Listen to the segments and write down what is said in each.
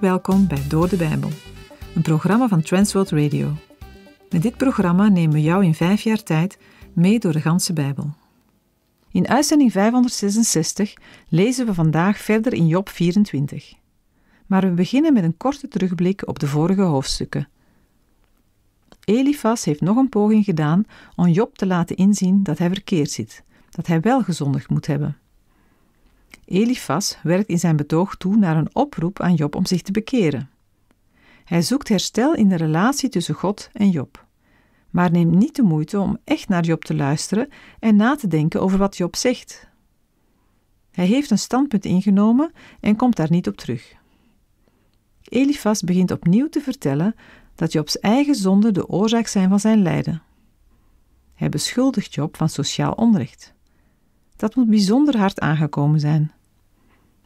welkom bij Door de Bijbel, een programma van Transworld Radio. Met dit programma nemen we jou in vijf jaar tijd mee door de ganse Bijbel. In uitzending 566 lezen we vandaag verder in Job 24. Maar we beginnen met een korte terugblik op de vorige hoofdstukken. Elifas heeft nog een poging gedaan om Job te laten inzien dat hij verkeerd zit, dat hij wel gezondigd moet hebben. Elifas werkt in zijn betoog toe naar een oproep aan Job om zich te bekeren. Hij zoekt herstel in de relatie tussen God en Job, maar neemt niet de moeite om echt naar Job te luisteren en na te denken over wat Job zegt. Hij heeft een standpunt ingenomen en komt daar niet op terug. Elifas begint opnieuw te vertellen dat Jobs eigen zonden de oorzaak zijn van zijn lijden. Hij beschuldigt Job van sociaal onrecht. Dat moet bijzonder hard aangekomen zijn.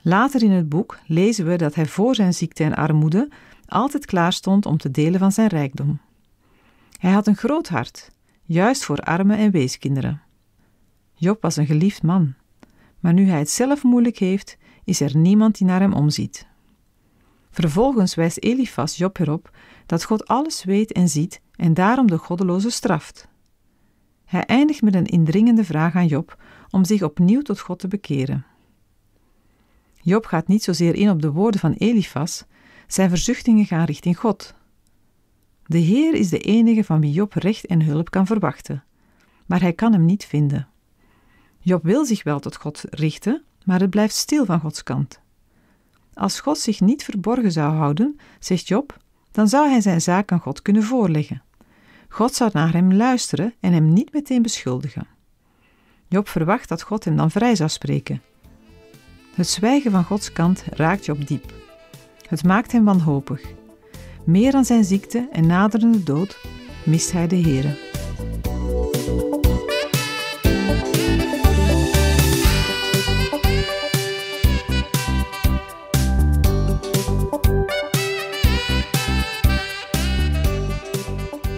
Later in het boek lezen we dat hij voor zijn ziekte en armoede altijd klaar stond om te delen van zijn rijkdom. Hij had een groot hart, juist voor armen en weeskinderen. Job was een geliefd man, maar nu hij het zelf moeilijk heeft, is er niemand die naar hem omziet. Vervolgens wijst Elifas Job erop dat God alles weet en ziet en daarom de goddeloze straft. Hij eindigt met een indringende vraag aan Job om zich opnieuw tot God te bekeren. Job gaat niet zozeer in op de woorden van Elifas, zijn verzuchtingen gaan richting God. De Heer is de enige van wie Job recht en hulp kan verwachten, maar hij kan hem niet vinden. Job wil zich wel tot God richten, maar het blijft stil van Gods kant. Als God zich niet verborgen zou houden, zegt Job, dan zou hij zijn zaak aan God kunnen voorleggen. God zou naar hem luisteren en hem niet meteen beschuldigen. Job verwacht dat God hem dan vrij zou spreken. Het zwijgen van Gods kant raakt Job diep. Het maakt hem wanhopig. Meer dan zijn ziekte en naderende dood mist hij de Here.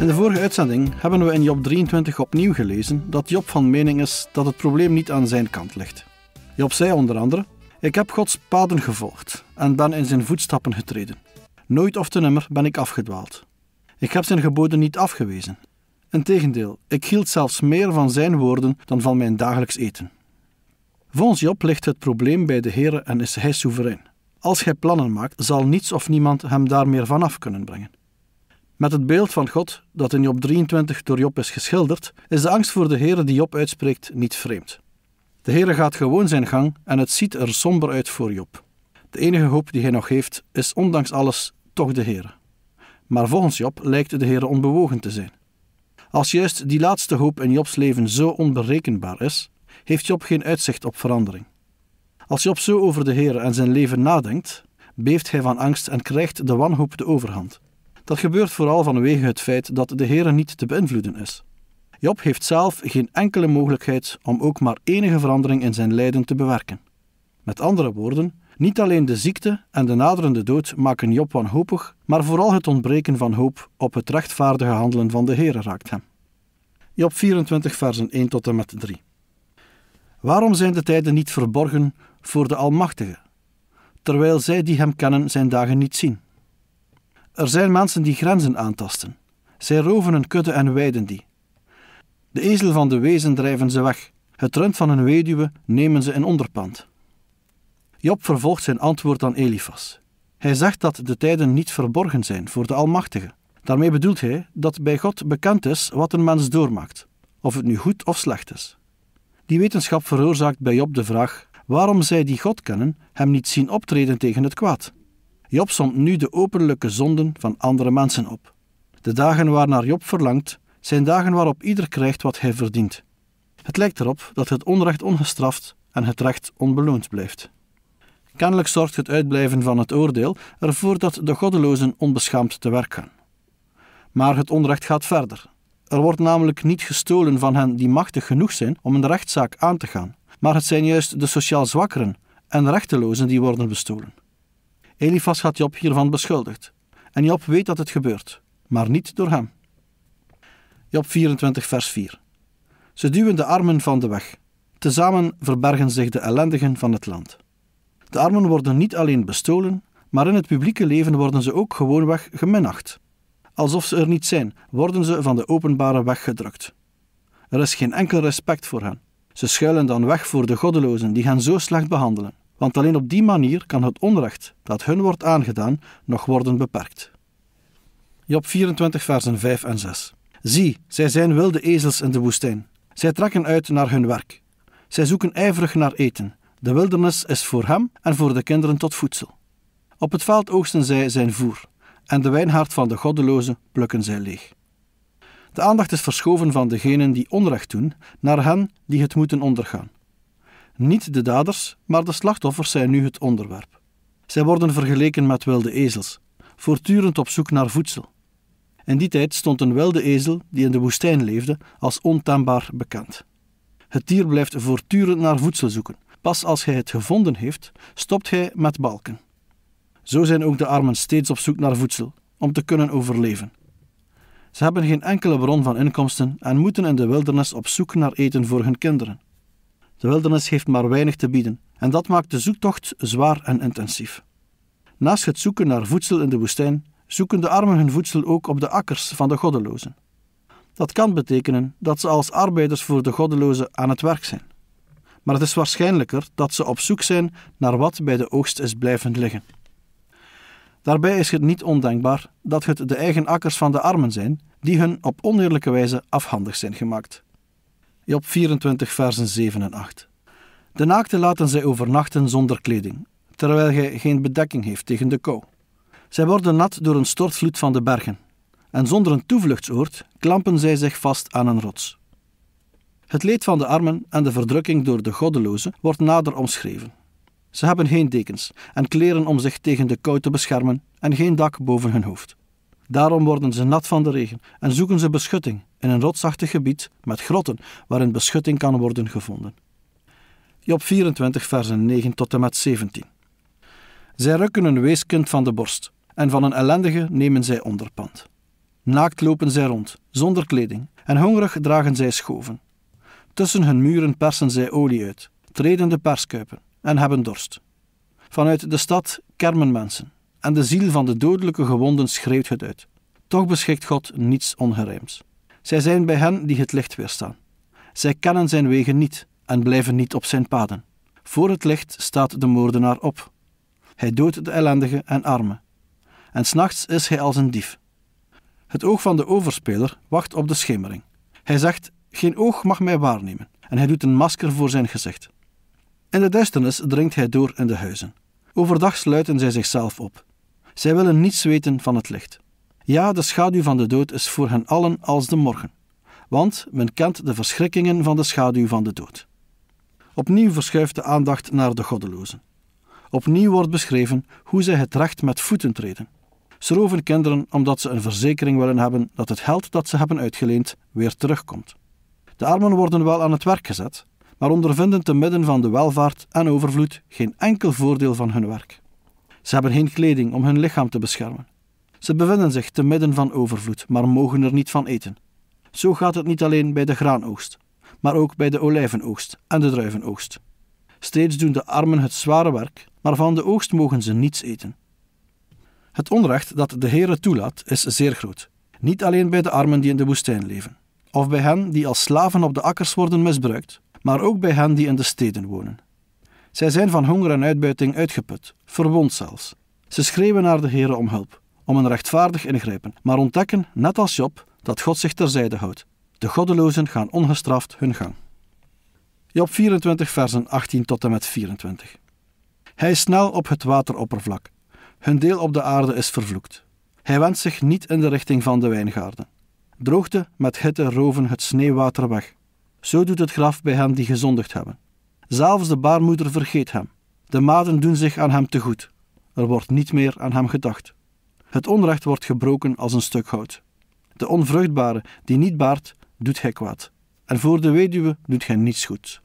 In de vorige uitzending hebben we in Job 23 opnieuw gelezen dat Job van mening is dat het probleem niet aan zijn kant ligt. Job zei onder andere: Ik heb Gods paden gevolgd en ben in zijn voetstappen getreden. Nooit of te nimmer ben ik afgedwaald. Ik heb zijn geboden niet afgewezen. Integendeel, ik hield zelfs meer van zijn woorden dan van mijn dagelijks eten. Volgens Job ligt het probleem bij de Heer en is hij soeverein. Als hij plannen maakt, zal niets of niemand hem daar meer vanaf kunnen brengen. Met het beeld van God dat in Job 23 door Job is geschilderd, is de angst voor de Heere die Job uitspreekt niet vreemd. De Heere gaat gewoon zijn gang en het ziet er somber uit voor Job. De enige hoop die hij nog heeft is ondanks alles toch de Heere. Maar volgens Job lijkt de Heere onbewogen te zijn. Als juist die laatste hoop in Jobs leven zo onberekenbaar is, heeft Job geen uitzicht op verandering. Als Job zo over de Heere en zijn leven nadenkt, beeft hij van angst en krijgt de wanhoop de overhand. Dat gebeurt vooral vanwege het feit dat de Heer niet te beïnvloeden is. Job heeft zelf geen enkele mogelijkheid om ook maar enige verandering in zijn lijden te bewerken. Met andere woorden, niet alleen de ziekte en de naderende dood maken Job wanhopig, maar vooral het ontbreken van hoop op het rechtvaardige handelen van de Heer raakt hem. Job 24, versen 1 tot en met 3. Waarom zijn de tijden niet verborgen voor de Almachtige, terwijl zij die hem kennen zijn dagen niet zien? Er zijn mensen die grenzen aantasten. Zij roven een kudde en weiden die. De ezel van de wezen drijven ze weg. Het rund van een weduwe nemen ze in onderpand. Job vervolgt zijn antwoord aan Elifas. Hij zegt dat de tijden niet verborgen zijn voor de Almachtige. Daarmee bedoelt hij dat bij God bekend is wat een mens doormaakt, of het nu goed of slecht is. Die wetenschap veroorzaakt bij Job de vraag waarom zij die God kennen hem niet zien optreden tegen het kwaad. Job somt nu de openlijke zonden van andere mensen op. De dagen waarnaar Job verlangt, zijn dagen waarop ieder krijgt wat hij verdient. Het lijkt erop dat het onrecht ongestraft en het recht onbeloond blijft. Kennelijk zorgt het uitblijven van het oordeel ervoor dat de goddelozen onbeschaamd te werk gaan. Maar het onrecht gaat verder. Er wordt namelijk niet gestolen van hen die machtig genoeg zijn om een rechtszaak aan te gaan, maar het zijn juist de sociaal zwakkeren en rechtelozen die worden bestolen. Elifas had Job hiervan beschuldigd. En Job weet dat het gebeurt, maar niet door hem. Job 24, vers 4. Ze duwen de armen van de weg. Tezamen verbergen zich de ellendigen van het land. De armen worden niet alleen bestolen, maar in het publieke leven worden ze ook gewoonweg geminacht. Alsof ze er niet zijn, worden ze van de openbare weg gedrukt. Er is geen enkel respect voor hen. Ze schuilen dan weg voor de goddelozen die hen zo slecht behandelen want alleen op die manier kan het onrecht dat hun wordt aangedaan nog worden beperkt. Job 24, versen 5 en 6. Zie, zij zijn wilde ezels in de woestijn. Zij trekken uit naar hun werk. Zij zoeken ijverig naar eten. De wildernis is voor hem en voor de kinderen tot voedsel. Op het veld oogsten zij zijn voer, en de wijnhaard van de goddelozen plukken zij leeg. De aandacht is verschoven van degenen die onrecht doen naar hen die het moeten ondergaan. Niet de daders, maar de slachtoffers zijn nu het onderwerp. Zij worden vergeleken met wilde ezels, voortdurend op zoek naar voedsel. In die tijd stond een wilde ezel die in de woestijn leefde als ontembaar bekend. Het dier blijft voortdurend naar voedsel zoeken. Pas als hij het gevonden heeft, stopt hij met balken. Zo zijn ook de armen steeds op zoek naar voedsel om te kunnen overleven. Ze hebben geen enkele bron van inkomsten en moeten in de wildernis op zoek naar eten voor hun kinderen. De wildernis heeft maar weinig te bieden en dat maakt de zoektocht zwaar en intensief. Naast het zoeken naar voedsel in de woestijn, zoeken de armen hun voedsel ook op de akkers van de goddelozen. Dat kan betekenen dat ze als arbeiders voor de goddelozen aan het werk zijn. Maar het is waarschijnlijker dat ze op zoek zijn naar wat bij de oogst is blijven liggen. Daarbij is het niet ondenkbaar dat het de eigen akkers van de armen zijn die hun op oneerlijke wijze afhandig zijn gemaakt. Job 24, versen 7 en 8. De naakte laten zij overnachten zonder kleding, terwijl gij geen bedekking heeft tegen de kou. Zij worden nat door een stortvloed van de bergen, en zonder een toevluchtsoord klampen zij zich vast aan een rots. Het leed van de armen en de verdrukking door de goddelozen wordt nader omschreven. Ze hebben geen dekens en kleren om zich tegen de kou te beschermen en geen dak boven hun hoofd. Daarom worden ze nat van de regen en zoeken ze beschutting in een rotsachtig gebied met grotten waarin beschutting kan worden gevonden. Job 24, versen 9 tot en met 17. Zij rukken een weeskind van de borst en van een ellendige nemen zij onderpand. Naakt lopen zij rond, zonder kleding, en hongerig dragen zij schoven. Tussen hun muren persen zij olie uit, treden de perskuipen en hebben dorst. Vanuit de stad kermen mensen en de ziel van de dodelijke gewonden schreeuwt het uit. Toch beschikt God niets ongerijms. Zij zijn bij hen die het licht weerstaan. Zij kennen zijn wegen niet en blijven niet op zijn paden. Voor het licht staat de moordenaar op. Hij doodt de ellendige en arme. En s'nachts is hij als een dief. Het oog van de overspeler wacht op de schemering. Hij zegt: Geen oog mag mij waarnemen, en hij doet een masker voor zijn gezicht. In de duisternis dringt hij door in de huizen. Overdag sluiten zij zichzelf op. Zij willen niets weten van het licht. Ja, de schaduw van de dood is voor hen allen als de morgen, want men kent de verschrikkingen van de schaduw van de dood. Opnieuw verschuift de aandacht naar de goddelozen. Opnieuw wordt beschreven hoe zij het recht met voeten treden. Ze roven kinderen omdat ze een verzekering willen hebben dat het geld dat ze hebben uitgeleend weer terugkomt. De armen worden wel aan het werk gezet, maar ondervinden te midden van de welvaart en overvloed geen enkel voordeel van hun werk. Ze hebben geen kleding om hun lichaam te beschermen. Ze bevinden zich te midden van overvloed, maar mogen er niet van eten. Zo gaat het niet alleen bij de graanoogst, maar ook bij de olijvenoogst en de druivenoogst. Steeds doen de armen het zware werk, maar van de oogst mogen ze niets eten. Het onrecht dat de Heere toelaat is zeer groot, niet alleen bij de armen die in de woestijn leven, of bij hen die als slaven op de akkers worden misbruikt, maar ook bij hen die in de steden wonen. Zij zijn van honger en uitbuiting uitgeput, verwond zelfs. Ze schreeuwen naar de Heeren om hulp, om een rechtvaardig ingrijpen, maar ontdekken, net als Job, dat God zich terzijde houdt. De goddelozen gaan ongestraft hun gang. Job 24, versen 18 tot en met 24. Hij is snel op het wateroppervlak. Hun deel op de aarde is vervloekt. Hij wendt zich niet in de richting van de wijngaarden. Droogte met hitte roven het sneeuwwater weg. Zo doet het graf bij hen die gezondigd hebben. Zelfs de baarmoeder vergeet hem. De maden doen zich aan hem te goed. Er wordt niet meer aan hem gedacht. Het onrecht wordt gebroken als een stuk hout. De onvruchtbare die niet baart, doet hij kwaad. En voor de weduwe doet gij niets goed.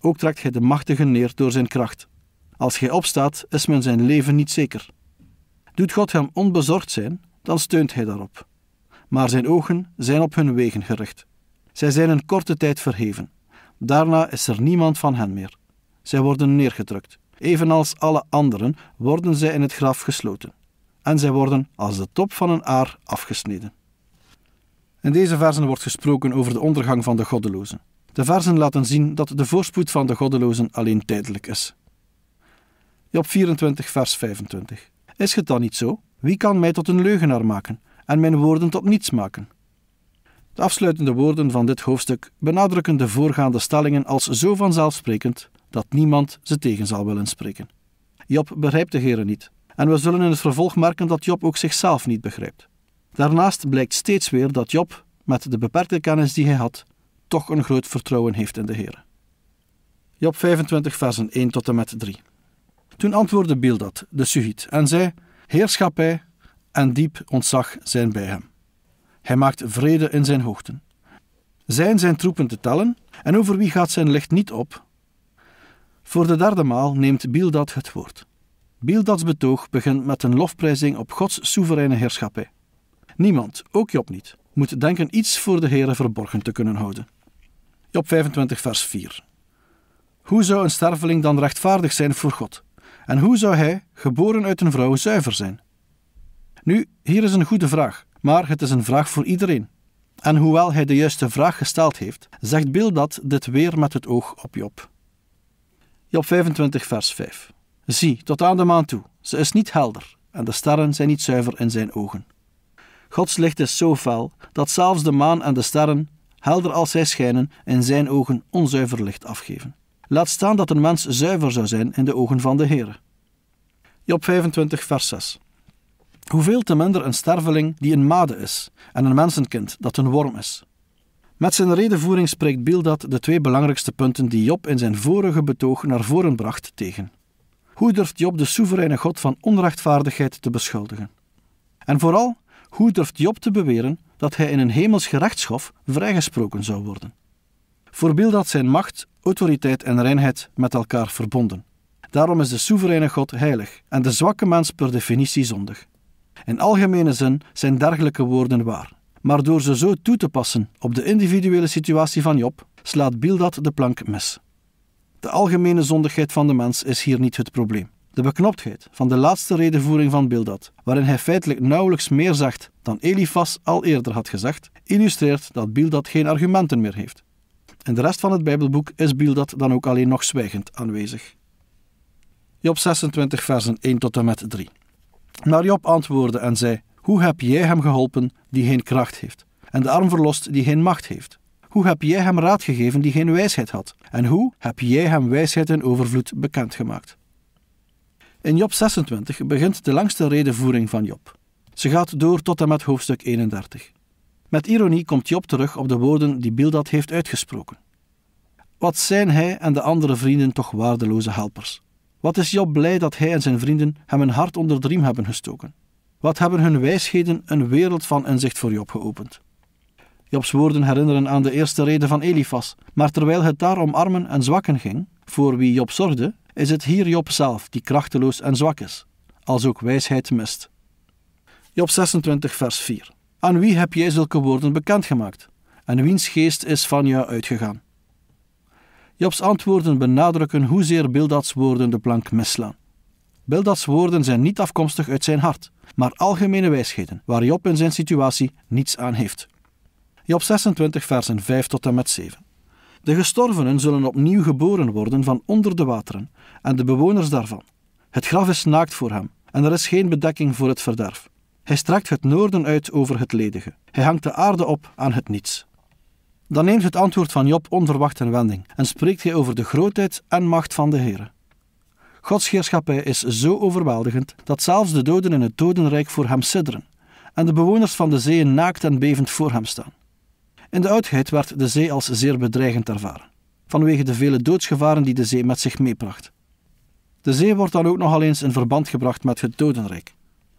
Ook trekt gij de machtige neer door zijn kracht. Als gij opstaat, is men zijn leven niet zeker. Doet God hem onbezorgd zijn, dan steunt hij daarop. Maar zijn ogen zijn op hun wegen gericht. Zij zijn een korte tijd verheven. Daarna is er niemand van hen meer. Zij worden neergedrukt. Evenals alle anderen worden zij in het graf gesloten. En zij worden als de top van een aar afgesneden. In deze versen wordt gesproken over de ondergang van de goddelozen. De versen laten zien dat de voorspoed van de goddelozen alleen tijdelijk is. Job 24, vers 25. Is het dan niet zo? Wie kan mij tot een leugenaar maken en mijn woorden tot niets maken? De afsluitende woorden van dit hoofdstuk benadrukken de voorgaande stellingen als zo vanzelfsprekend dat niemand ze tegen zal willen spreken. Job begrijpt de Heer niet, en we zullen in het vervolg merken dat Job ook zichzelf niet begrijpt. Daarnaast blijkt steeds weer dat Job, met de beperkte kennis die hij had, toch een groot vertrouwen heeft in de Heer. Job 25, versen 1 tot en met 3. Toen antwoordde Bildad, de Suhiet, en zei: Heerschappij en diep ontzag zijn bij hem. Hij maakt vrede in zijn hoogten. Zijn zijn troepen te tellen en over wie gaat zijn licht niet op? Voor de derde maal neemt Bildad het woord. Bildads betoog begint met een lofprijzing op Gods soevereine heerschappij. Niemand, ook Job niet, moet denken iets voor de Heere verborgen te kunnen houden. Job 25, vers 4. Hoe zou een sterveling dan rechtvaardig zijn voor God? En hoe zou hij, geboren uit een vrouw, zuiver zijn? Nu, hier is een goede vraag maar het is een vraag voor iedereen. En hoewel hij de juiste vraag gesteld heeft, zegt Bildad dit weer met het oog op Job. Job 25, vers 5. Zie, tot aan de maan toe, ze is niet helder en de sterren zijn niet zuiver in zijn ogen. Gods licht is zo fel dat zelfs de maan en de sterren, helder als zij schijnen, in zijn ogen onzuiver licht afgeven. Laat staan dat een mens zuiver zou zijn in de ogen van de Heer. Job 25, vers 6. Hoeveel te minder een sterveling die een made is en een mensenkind dat een worm is. Met zijn redenvoering spreekt Bildad de twee belangrijkste punten die Job in zijn vorige betoog naar voren bracht tegen. Hoe durft Job de soevereine God van onrechtvaardigheid te beschuldigen? En vooral, hoe durft Job te beweren dat hij in een hemels gerechtshof vrijgesproken zou worden? Voor Bildad zijn macht, autoriteit en reinheid met elkaar verbonden. Daarom is de soevereine God heilig en de zwakke mens per definitie zondig. In algemene zin zijn dergelijke woorden waar. Maar door ze zo toe te passen op de individuele situatie van Job, slaat Bildad de plank mis. De algemene zondigheid van de mens is hier niet het probleem. De beknoptheid van de laatste redenvoering van Bildad, waarin hij feitelijk nauwelijks meer zegt dan Elifas al eerder had gezegd, illustreert dat Bildad geen argumenten meer heeft. In de rest van het Bijbelboek is Bildad dan ook alleen nog zwijgend aanwezig. Job 26, versen 1 tot en met 3. Maar Job antwoordde en zei: Hoe heb jij hem geholpen die geen kracht heeft? En de arm verlost die geen macht heeft? Hoe heb jij hem raad gegeven die geen wijsheid had? En hoe heb jij hem wijsheid en overvloed bekendgemaakt? In Job 26 begint de langste redenvoering van Job. Ze gaat door tot en met hoofdstuk 31. Met ironie komt Job terug op de woorden die Bildad heeft uitgesproken. Wat zijn hij en de andere vrienden toch waardeloze helpers? Wat is Job blij dat hij en zijn vrienden hem een hart onder de riem hebben gestoken? Wat hebben hun wijsheden een wereld van inzicht voor Job geopend? Jobs woorden herinneren aan de eerste reden van Elifas, maar terwijl het daar om armen en zwakken ging, voor wie Job zorgde, is het hier Job zelf die krachteloos en zwak is, als ook wijsheid mist. Job 26, vers 4. Aan wie heb jij zulke woorden bekendgemaakt? En wiens geest is van jou uitgegaan? Jobs antwoorden benadrukken hoezeer Bildads woorden de plank misslaan. Bildads woorden zijn niet afkomstig uit zijn hart, maar algemene wijsheden waar Job in zijn situatie niets aan heeft. Job 26, versen 5 tot en met 7. De gestorvenen zullen opnieuw geboren worden van onder de wateren en de bewoners daarvan. Het graf is naakt voor hem en er is geen bedekking voor het verderf. Hij strekt het noorden uit over het ledige. Hij hangt de aarde op aan het niets. Dan neemt het antwoord van Job onverwacht een wending en spreekt hij over de grootheid en macht van de Heer. Gods heerschappij is zo overweldigend dat zelfs de doden in het dodenrijk voor hem sidderen en de bewoners van de zeeën naakt en bevend voor hem staan. In de oudheid werd de zee als zeer bedreigend ervaren, vanwege de vele doodsgevaren die de zee met zich meebracht. De zee wordt dan ook nogal eens in verband gebracht met het dodenrijk.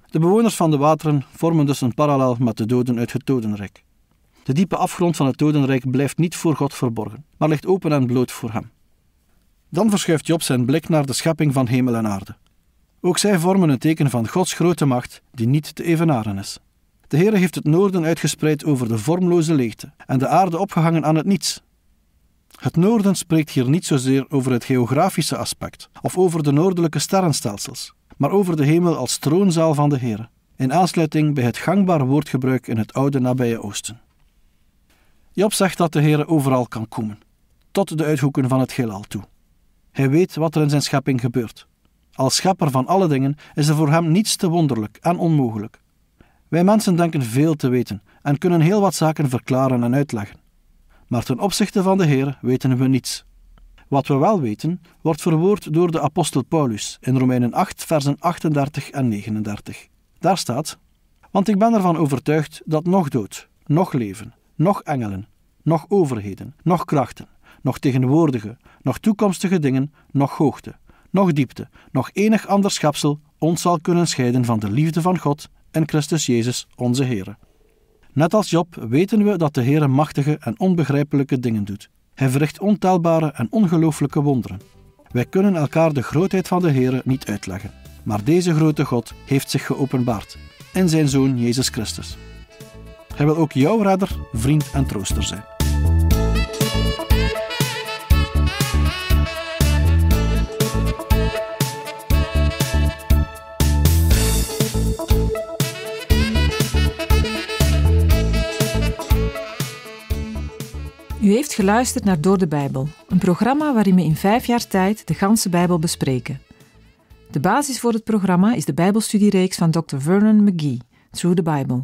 De bewoners van de wateren vormen dus een parallel met de doden uit het dodenrijk. De diepe afgrond van het dodenrijk blijft niet voor God verborgen, maar ligt open en bloot voor hem. Dan verschuift Job zijn blik naar de schepping van hemel en aarde. Ook zij vormen een teken van Gods grote macht die niet te evenaren is. De Heer heeft het noorden uitgespreid over de vormloze leegte en de aarde opgehangen aan het niets. Het noorden spreekt hier niet zozeer over het geografische aspect of over de noordelijke sterrenstelsels, maar over de hemel als troonzaal van de Heer, in aansluiting bij het gangbaar woordgebruik in het oude nabije oosten. Job zegt dat de Heer overal kan komen, tot de uithoeken van het heelal toe. Hij weet wat er in zijn schepping gebeurt. Als schepper van alle dingen is er voor hem niets te wonderlijk en onmogelijk. Wij mensen denken veel te weten en kunnen heel wat zaken verklaren en uitleggen. Maar ten opzichte van de Heer weten we niets. Wat we wel weten, wordt verwoord door de apostel Paulus in Romeinen 8, versen 38 en 39. Daar staat: Want ik ben ervan overtuigd dat nog dood, nog leven, nog engelen, nog overheden, nog krachten, nog tegenwoordige, nog toekomstige dingen, nog hoogte, nog diepte, nog enig ander schepsel ons zal kunnen scheiden van de liefde van God en Christus Jezus, onze Heer. Net als Job weten we dat de Heer machtige en onbegrijpelijke dingen doet. Hij verricht ontelbare en ongelooflijke wonderen. Wij kunnen elkaar de grootheid van de Heer niet uitleggen, maar deze grote God heeft zich geopenbaard in zijn Zoon Jezus Christus. Hij wil ook jouw redder, vriend en trooster zijn. U heeft geluisterd naar Door de Bijbel, een programma waarin we in vijf jaar tijd de ganse Bijbel bespreken. De basis voor het programma is de Bijbelstudiereeks van Dr. Vernon McGee, Through the Bible.